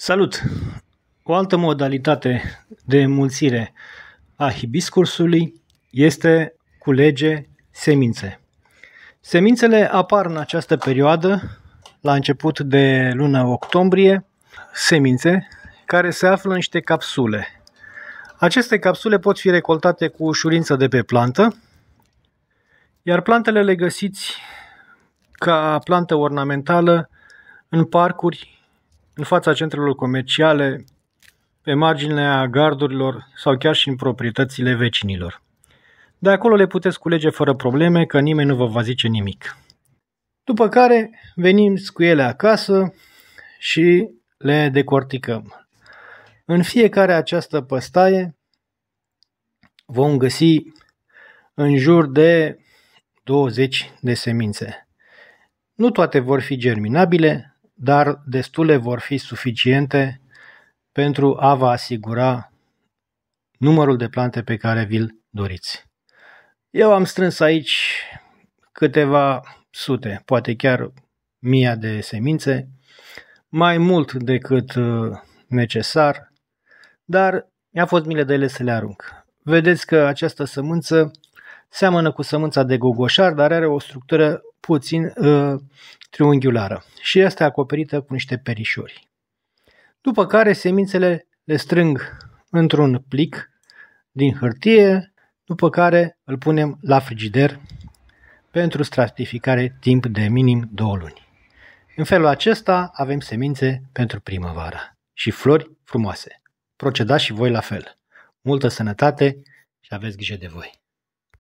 Salut! O altă modalitate de înmulțire a hibiscursului este culege semințe. Semințele apar în această perioadă, la început de luna octombrie, semințe care se află în niște capsule. Aceste capsule pot fi recoltate cu ușurință de pe plantă, iar plantele le găsiți ca plantă ornamentală în parcuri în fața centrelor comerciale, pe marginea gardurilor sau chiar și în proprietățile vecinilor. De acolo le puteți culege fără probleme, că nimeni nu vă va zice nimic. După care venim cu ele acasă și le decorticăm. În fiecare această păstaie vom găsi în jur de 20 de semințe. Nu toate vor fi germinabile, dar destule vor fi suficiente pentru a vă asigura numărul de plante pe care vi-l doriți. Eu am strâns aici câteva sute, poate chiar mii de semințe, mai mult decât uh, necesar, dar mi-a fost milă de ele să le arunc. Vedeți că această sămânță seamănă cu sămânța de gogoșar, dar are o structură puțin uh, triunghiulară și este acoperită cu niște perișori. După care semințele le strâng într-un plic din hârtie, după care îl punem la frigider pentru stratificare timp de minim 2 luni. În felul acesta avem semințe pentru primăvară și flori frumoase. Procedați și voi la fel. Multă sănătate și aveți grijă de voi!